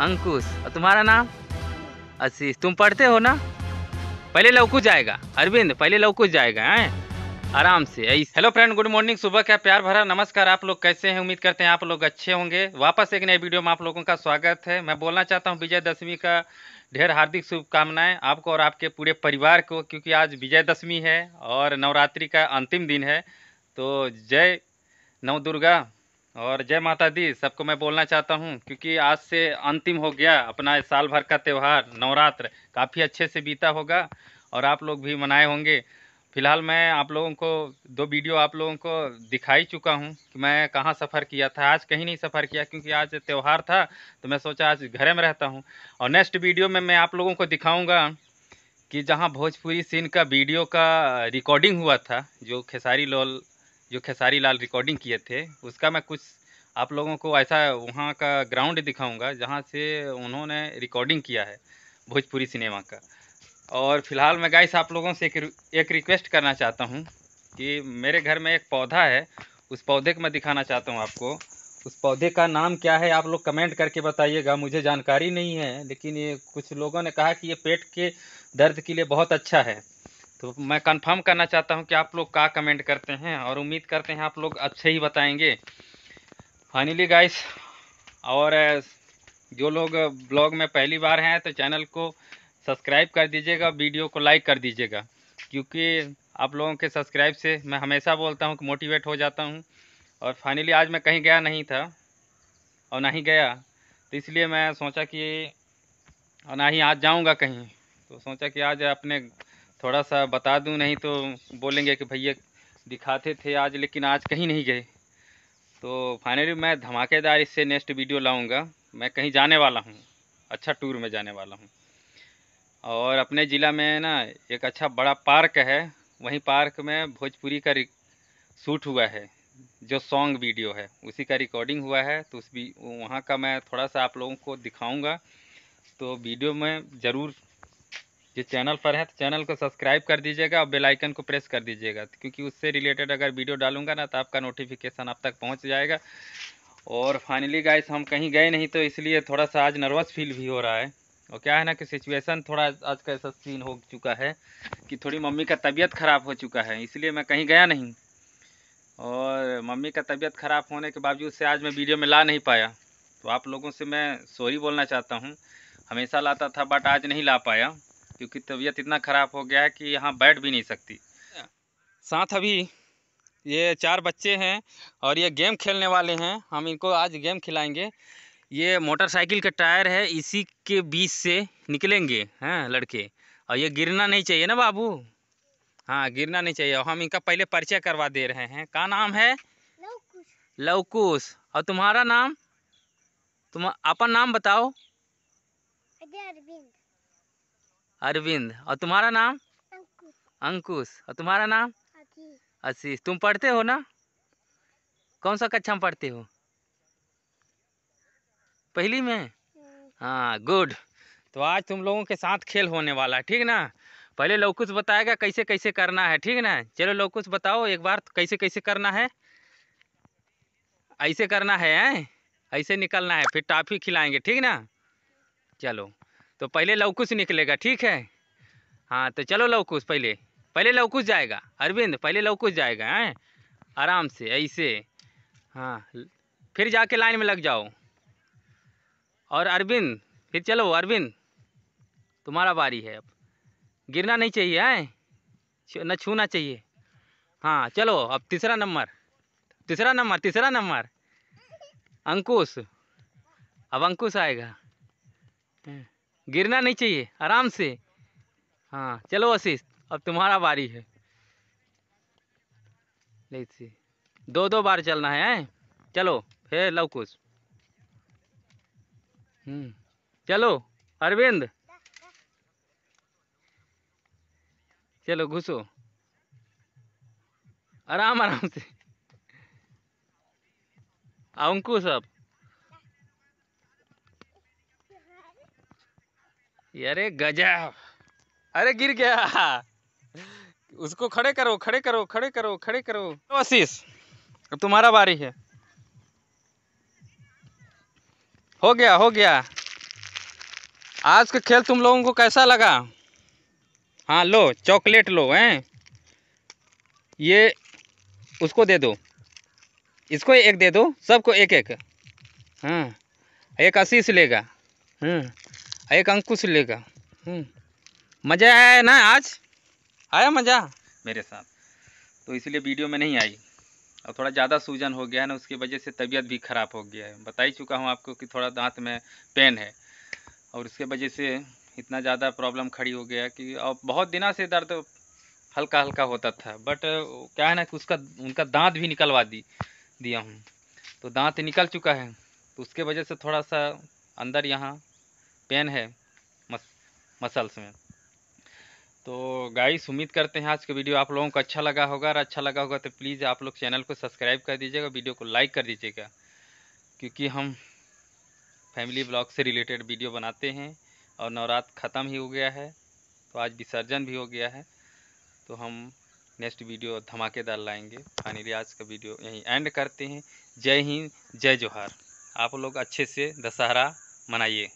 अंकुश और तुम्हारा नाम आशीष तुम पढ़ते हो ना पहले लवकुश जाएगा अरविंद पहले लवकुश जाएगा है आराम से हेलो फ्रेंड गुड मॉर्निंग सुबह का प्यार भरा नमस्कार आप लोग कैसे हैं उम्मीद करते हैं आप लोग अच्छे होंगे वापस एक नए वीडियो में आप लोगों का स्वागत है मैं बोलना चाहता हूं विजयदशमी का ढेर हार्दिक शुभकामनाएं आपको और आपके पूरे परिवार को क्योंकि आज विजयदशमी है और नवरात्रि का अंतिम दिन है तो जय नव दुर्गा और जय माता दी सबको मैं बोलना चाहता हूँ क्योंकि आज से अंतिम हो गया अपना साल भर का त्यौहार नवरात्र काफ़ी अच्छे से बीता होगा और आप लोग भी मनाए होंगे फिलहाल मैं आप लोगों को दो वीडियो आप लोगों को दिखाई चुका हूँ कि मैं कहाँ सफ़र किया था आज कहीं नहीं सफ़र किया क्योंकि आज त्यौहार था तो मैं सोचा आज घर में रहता हूँ और नेक्स्ट वीडियो में मैं आप लोगों को दिखाऊँगा कि जहाँ भोजपुरी सीन का वीडियो का रिकॉर्डिंग हुआ था जो खेसारी लॉल जो खेसारी लाल रिकॉर्डिंग किए थे उसका मैं कुछ आप लोगों को ऐसा वहाँ का ग्राउंड दिखाऊंगा जहाँ से उन्होंने रिकॉर्डिंग किया है भोजपुरी सिनेमा का और फिलहाल मैं गाइस आप लोगों से एक, एक रिक्वेस्ट करना चाहता हूँ कि मेरे घर में एक पौधा है उस पौधे को मैं दिखाना चाहता हूँ आपको उस पौधे का नाम क्या है आप लोग कमेंट करके बताइएगा मुझे जानकारी नहीं है लेकिन ये कुछ लोगों ने कहा कि ये पेट के दर्द के लिए बहुत अच्छा है तो मैं कंफर्म करना चाहता हूं कि आप लोग का कमेंट करते हैं और उम्मीद करते हैं आप लोग अच्छे ही बताएंगे फाइनली गाइस और जो लोग ब्लॉग में पहली बार हैं तो चैनल को सब्सक्राइब कर दीजिएगा वीडियो को लाइक कर दीजिएगा क्योंकि आप लोगों के सब्सक्राइब से मैं हमेशा बोलता हूँ कि मोटिवेट हो जाता हूँ और फाइनली आज मैं कहीं गया नहीं था और ना ही गया तो इसलिए मैं सोचा कि और ना ही आज जाऊँगा कहीं तो सोचा कि आज अपने थोड़ा सा बता दूं नहीं तो बोलेंगे कि भैया दिखाते थे आज लेकिन आज कहीं नहीं गए तो फाइनली मैं धमाकेदार इससे नेक्स्ट वीडियो लाऊंगा मैं कहीं जाने वाला हूँ अच्छा टूर में जाने वाला हूँ और अपने ज़िला में ना एक अच्छा बड़ा पार्क है वहीं पार्क में भोजपुरी का शूट हुआ है जो सॉन्ग वीडियो है उसी का रिकॉर्डिंग हुआ है तो उस भी वहाँ का मैं थोड़ा सा आप लोगों को दिखाऊंगा तो वीडियो में ज़रूर जो चैनल पर है तो चैनल को सब्सक्राइब कर दीजिएगा और बेल आइकन को प्रेस कर दीजिएगा तो क्योंकि उससे रिलेटेड अगर वीडियो डालूंगा ना तो आपका नोटिफिकेशन आप तक पहुंच जाएगा और फाइनली गाइस हम कहीं गए नहीं तो इसलिए थोड़ा सा आज नर्वस फील भी हो रहा है और क्या है ना कि सिचुएशन थोड़ा आज का ऐसा सीन हो चुका है कि थोड़ी मम्मी का तबीयत ख़राब हो चुका है इसलिए मैं कहीं गया नहीं और मम्मी का तबीयत ख़राब होने के बावजूद से आज मैं वीडियो में ला नहीं पाया तो आप लोगों से मैं सॉरी बोलना चाहता हूँ हमेशा लाता था बट आज नहीं ला पाया क्योंकि तबीयत इतना ख़राब हो गया है कि यहाँ बैठ भी नहीं सकती अच्छा। साथ अभी ये चार बच्चे हैं और ये गेम खेलने वाले हैं हम इनको आज गेम खिलाएंगे ये मोटरसाइकिल का टायर है इसी के बीच से निकलेंगे हैं लड़के और ये गिरना नहीं चाहिए ना बाबू हाँ गिरना नहीं चाहिए और हम इनका पहले परिचय करवा दे रहे हैं का नाम है लवकुश और तुम्हारा नाम तुम अपन नाम बताओ अरविंद अरविंद और तुम्हारा नाम अंकुश और तुम्हारा नाम आशीष तुम पढ़ते हो ना कौन सा कक्षा में पढ़ते हो पहली में हम्म। हाँ गुड तो आज तुम लोगों के साथ खेल होने वाला है ठीक ना पहले लोग कुछ बताएगा कैसे कैसे करना है ठीक ना चलो लौकुश कुछ बताओ एक बार कैसे कैसे करना है ऐसे करना है ऐसे निकलना है फिर टॉफी खिलाएंगे ठीक ना चलो तो पहले लवकुश निकलेगा ठीक है हाँ तो चलो लवकुश पहले पहले लवकुश जाएगा अरविंद पहले लवकुश जाएगा हैं आराम से ऐसे हाँ फिर जाके लाइन में लग जाओ और अरविंद फिर चलो अरविंद तुम्हारा बारी है अब गिरना नहीं चाहिए आए न छूना चाहिए हाँ चलो अब तीसरा नंबर तीसरा नंबर तीसरा नंबर अंकुश अब अंकुश आएगा गिरना नहीं चाहिए आराम से हाँ चलो आशीष अब तुम्हारा बारी है देखिए दो दो बार चलना है, आए चलो फिर लव कुछ हम्म, चलो अरविंद चलो घुसो आराम आराम से अंकुश अब अरे गजा अरे गिर गया उसको खड़े करो खड़े करो खड़े करो खड़े करो आशीष अब तुम्हारा बारी है हो गया हो गया आज का खेल तुम लोगों को कैसा लगा हाँ लो चॉकलेट लो हैं ये उसको दे दो इसको एक दे दो सबको एक एक हाँ एक आशीष लेगा हम्म एक अंकुश लेगा हम्म। मज़ा आया ना आज आया मज़ा मेरे साथ तो इसलिए वीडियो में नहीं आई और थोड़ा ज़्यादा सूजन हो गया है ना उसकी वजह से तबीयत भी ख़राब हो गया है बता ही चुका हूँ आपको कि थोड़ा दांत में पेन है और उसके वजह से इतना ज़्यादा प्रॉब्लम खड़ी हो गया कि और बहुत दिना से दर्द हल्का हल्का होता था बट क्या है ना कि उसका उनका दांत भी निकलवा दी दिया हूँ तो दांत निकल चुका है तो उसके वजह से थोड़ा सा अंदर यहाँ पेन है मस, मसल्स में तो गाइस उम्मीद करते हैं आज का वीडियो आप लोगों को अच्छा लगा होगा और अच्छा लगा होगा तो प्लीज़ आप लोग चैनल को सब्सक्राइब कर दीजिएगा वीडियो को लाइक कर दीजिएगा क्योंकि हम फैमिली ब्लॉग से रिलेटेड वीडियो बनाते हैं और नवरात्र ख़त्म ही हो गया है तो आज विसर्जन भी हो गया है तो हम नेक्स्ट वीडियो धमाकेदार लाएंगे फाइनली आज का वीडियो यहीं एंड करते हैं जय हिंद जय जोहार आप लोग अच्छे से दशहरा मनाइए